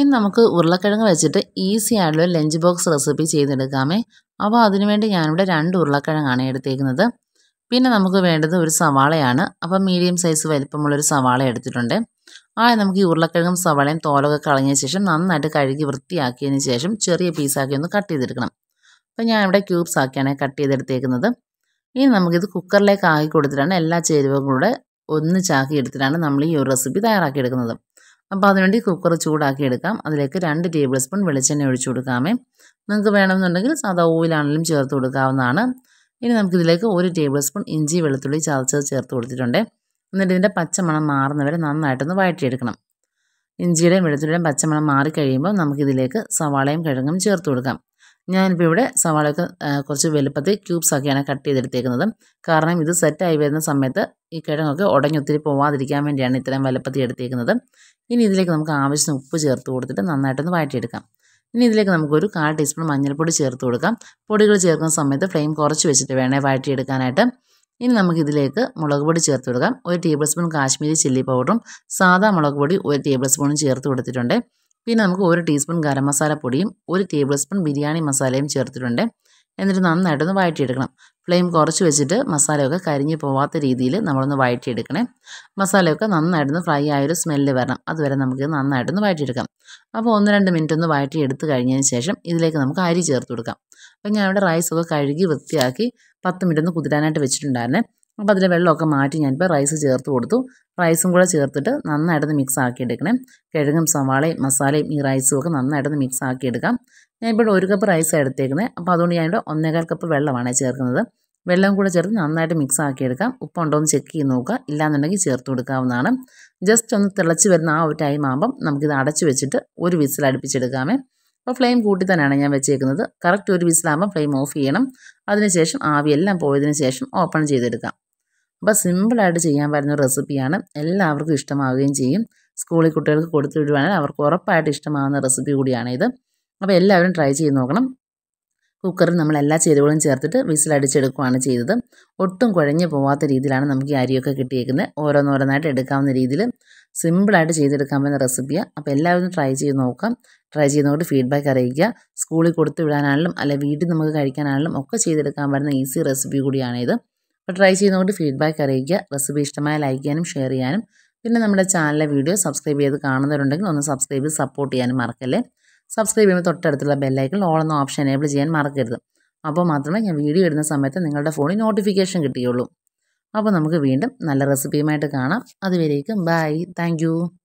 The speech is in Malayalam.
ഇനി നമുക്ക് ഉരുളക്കിഴങ്ങ് വെച്ചിട്ട് ഈസി ആയിട്ടുള്ള ലഞ്ച് ബോക്സ് റെസിപ്പി ചെയ്തെടുക്കാമേ അപ്പോൾ അതിനുവേണ്ടി ഞാനിവിടെ രണ്ട് ഉരുളക്കിഴങ്ങാണ് എടുത്തേക്കുന്നത് പിന്നെ നമുക്ക് വേണ്ടത് ഒരു സവാളയാണ് അപ്പോൾ മീഡിയം സൈസ് വലിപ്പമുള്ളൊരു സവാള എടുത്തിട്ടുണ്ട് ആ നമുക്ക് ഈ ഉരുളക്കിഴങ്ങും സവാളയും തോലൊക്കെ കളഞ്ഞ ശേഷം നന്നായിട്ട് കഴുകി വൃത്തിയാക്കിയതിന് ശേഷം ചെറിയ പീസാക്കി ഒന്ന് കട്ട് ചെയ്തെടുക്കണം അപ്പോൾ ഞാനിവിടെ ക്യൂബ്സ് ആക്കിയാണ് കട്ട് ചെയ്തെടുത്തേക്കുന്നത് ഇനി നമുക്കിത് കുക്കറിലേക്ക് ആക്കി കൊടുത്തിട്ടാണ് എല്ലാ ചേരുവകളും കൂടെ ചാക്കി എടുത്തിട്ടാണ് നമ്മൾ ഈ ഒരു റെസിപ്പി തയ്യാറാക്കി എടുക്കുന്നത് അപ്പോൾ അതിനുവേണ്ടി കുക്കർ ചൂടാക്കി എടുക്കാം അതിലേക്ക് രണ്ട് ടേബിൾ സ്പൂൺ വെളിച്ചെണ്ണ ഒഴിച്ചു കൊടുക്കാമേ നിങ്ങൾക്ക് വേണമെന്നുണ്ടെങ്കിൽ സാധാ ഓയിലാണെങ്കിലും ചേർത്ത് കൊടുക്കാവുന്നതാണ് ഇനി നമുക്കിതിലേക്ക് ഒരു ടേബിൾ സ്പൂൺ ഇഞ്ചി വെളുത്തുള്ളി ചതച്ചത് ചേർത്ത് കൊടുത്തിട്ടുണ്ട് എന്നിട്ട് ഇതിൻ്റെ പച്ചമണം മാറുന്നവരെ നന്നായിട്ടൊന്ന് വഴറ്റിയെടുക്കണം ഇഞ്ചിയുടെയും വെളുത്തുള്ളിയുടെയും പച്ചമണം മാറിക്കഴിയുമ്പോൾ നമുക്കിതിലേക്ക് സവാളയും കിഴങ്ങും ചേർത്ത് കൊടുക്കാം ഞാനിപ്പോൾ ഇവിടെ സവാളയൊക്കെ കുറച്ച് വലുപ്പത്തിൽ ക്യൂബ്സ് ഒക്കെയാണ് കട്ട് ചെയ്തെടുത്തേക്കുന്നത് കാരണം ഇത് സെറ്റായി വരുന്ന സമയത്ത് ഈ കിഴങ്ങൊക്കെ ഉടഞ്ഞൊത്തിരി പോവാതിരിക്കാൻ വേണ്ടിയാണ് ഇത്രയും വലുപ്പത്തിൽ എടുത്തേക്കുന്നത് ഇനി ഇതിലേക്ക് നമുക്ക് ആവശ്യത്തിന് ഉപ്പ് ചേർത്ത് കൊടുത്തിട്ട് നന്നായിട്ടൊന്ന് വഴറ്റിയെടുക്കാം ഇനി ഇതിലേക്ക് നമുക്കൊരു കാൽ ടീസ്പൂൺ മഞ്ഞൾപ്പൊടി ചേർത്ത് കൊടുക്കാം പൊടികൾ ചേർക്കുന്ന സമയത്ത് ഫ്ലെയിം കുറച്ച് വെച്ചിട്ട് വേണേ വഴറ്റിയെടുക്കാനായിട്ട് ഇനി നമുക്ക് ഇതിലേക്ക് മുളക് പൊടി ചേർത്ത് കൊടുക്കാം ഒരു ടേബിൾ സ്പൂൺ കാശ്മീരി ചില്ലി പൗഡറും സാധാ മുളക് പൊടി ഒരു ടേബിൾ സ്പൂണും ചേർത്ത് കൊടുത്തിട്ടുണ്ട് പിന്നെ നമുക്ക് ഒരു ടീസ്പൂൺ ഗരം മസാല പൊടിയും ഒരു ടേബിൾ സ്പൂൺ ബിരിയാണി മസാലയും ചേർത്തിട്ടുണ്ട് എന്നിട്ട് നന്നായിട്ടൊന്ന് വഴറ്റിയെടുക്കണം ഫ്ലെയിം കുറച്ച് വെച്ചിട്ട് മസാലയൊക്കെ കരിഞ്ഞു പോവാത്ത രീതിയിൽ നമ്മളൊന്ന് വഴറ്റിയെടുക്കണേ മസാലയൊക്കെ നന്നായിട്ടൊന്ന് ഫ്രൈ ആയൊരു സ്മെല്ല് വരണം അതുവരെ നമുക്ക് നന്നായിട്ടൊന്ന് വഴറ്റിയെടുക്കാം അപ്പോൾ ഒന്ന് രണ്ട് മിനിറ്റ് ഒന്ന് എടുത്തു കഴിഞ്ഞതിന് ശേഷം ഇതിലേക്ക് നമുക്ക് അരി ചേർത്ത് കൊടുക്കാം അപ്പോൾ ഞാൻ റൈസൊക്കെ കഴുകി വൃത്തിയാക്കി പത്ത് മിനിറ്റ് ഒന്ന് കുതിരാനായിട്ട് വെച്ചിട്ടുണ്ടായിരുന്നേ അപ്പോൾ അതിൽ വെള്ളമൊക്കെ മാറ്റി ഞാനിപ്പോൾ റൈസ് ചേർത്ത് കൊടുത്തു റൈസും കൂടെ ചേർത്തിട്ട് നന്നായിട്ടൊന്ന് മിക്സ് ആക്കി എടുക്കണം കിഴങ്ങും സവാളയും മസാലയും ഈ റൈസും ഒക്കെ നന്നായിട്ടൊന്ന് മിക്സ് ആക്കി എടുക്കാം ഞാൻ ഇവിടെ ഒരു കപ്പ് റൈസ് എടുത്തേക്കുന്നത് അപ്പോൾ അതുകൊണ്ട് ഞാനിവിടെ ഒന്നേകാൽ കപ്പ് വെള്ളമാണ് ചേർക്കുന്നത് വെള്ളം കൂടെ ചേർത്ത് നന്നായിട്ട് മിക്സ് ആക്കി എടുക്കാം ഉപ്പുണ്ടോ എന്ന് ചെക്ക് ചെയ്ത് നോക്കുക ഇല്ലാന്നുണ്ടെങ്കിൽ ചേർത്ത് കൊടുക്കാവുന്നതാണ് ജസ്റ്റ് ഒന്ന് തിളച്ച് വരുന്ന ആ ഒരു ടൈം ആകുമ്പം നമുക്കിത് അടച്ച് വെച്ചിട്ട് ഒരു വിസിൽ അടുപ്പിച്ചെടുക്കാമേ അപ്പോൾ ഫ്ലെയിം കൂട്ടി തന്നെയാണ് ഞാൻ വെച്ചേക്കുന്നത് കറക്റ്റ് ഒരു വിസിലാകുമ്പോൾ ഫ്ലെയിം ഓഫ് ചെയ്യണം അതിനുശേഷം ആവിയെല്ലാം പോയതിന് ശേഷം ഓപ്പൺ ചെയ്തെടുക്കാം അപ്പോൾ സിമ്പിളായിട്ട് ചെയ്യാൻ പറ്റുന്ന റെസിപ്പിയാണ് എല്ലാവർക്കും ഇഷ്ടമാവുകയും ചെയ്യും സ്കൂളിൽ കുട്ടികൾക്ക് കൊടുത്തു വിടുവാണെങ്കിൽ അവർക്ക് ഉറപ്പായിട്ട് ഇഷ്ടമാകുന്ന റെസിപ്പി കൂടിയാണിത് അപ്പോൾ എല്ലാവരും ട്രൈ ചെയ്ത് നോക്കണം കുക്കറിൽ നമ്മൾ എല്ലാ ചേരുവകളും ചേർത്തിട്ട് വിസിലടിച്ചെടുക്കുകയാണ് ചെയ്തത് ഒട്ടും കുഴഞ്ഞു പോവാത്ത രീതിയിലാണ് നമുക്ക് ഈ അരിയൊക്കെ കിട്ടിയേക്കുന്നത് ഓരോന്നോരോന്നായിട്ട് എടുക്കാവുന്ന രീതിയിൽ സിമ്പിളായിട്ട് ചെയ്തെടുക്കാൻ പറ്റുന്ന റെസിപ്പിയാണ് അപ്പോൾ എല്ലാവരും ട്രൈ ചെയ്ത് നോക്കാം ട്രൈ ചെയ്ത് നോക്കിയിട്ട് ഫീഡ്ബാക്ക് അറിയിക്കുക സ്കൂളിൽ കൊടുത്ത് വിടാനാണെങ്കിലും അല്ലെങ്കിൽ വീട്ടിൽ നമുക്ക് കഴിക്കാനാണെങ്കിലും ഒക്കെ ചെയ്തെടുക്കാൻ പറ്റുന്ന ഈസി റെസിപ്പി കൂടിയാണിത് ട്രൈ ചെയ്തുകൊണ്ട് ഫീഡ്ബാക്ക് അറിയിക്കുക റെസിപ്പി ഇഷ്ടമായ ലൈക്ക് ചെയ്യാനും ഷെയർ ചെയ്യാനും പിന്നെ നമ്മുടെ ചാനലിലെ വീഡിയോ സബ്സ്ക്രൈബ് ചെയ്ത് കാണുന്നവരുണ്ടെങ്കിൽ ഒന്ന് സബ്സ്ക്രൈബ് ചെയ്ത് സപ്പോർട്ട് ചെയ്യാനും മറക്കല്ലേ സബ്സ്ക്രൈബ് ചെയ്യുമ്പോൾ തൊട്ടടുത്തുള്ള ബെല്ലൈക്കൺ ഓൾ എന്ന ഓപ്ഷൻ എനേബിൾ ചെയ്യാൻ മറക്കരുത് അപ്പോൾ മാത്രമേ ഞാൻ വീഡിയോ ഇടുന്ന സമയത്ത് നിങ്ങളുടെ ഫോണിൽ നോട്ടിഫിക്കേഷൻ കിട്ടിയുള്ളൂ അപ്പോൾ നമുക്ക് വീണ്ടും നല്ല റെസിപ്പിയുമായിട്ട് കാണാം അതുവരേക്കും ബൈ താങ്ക്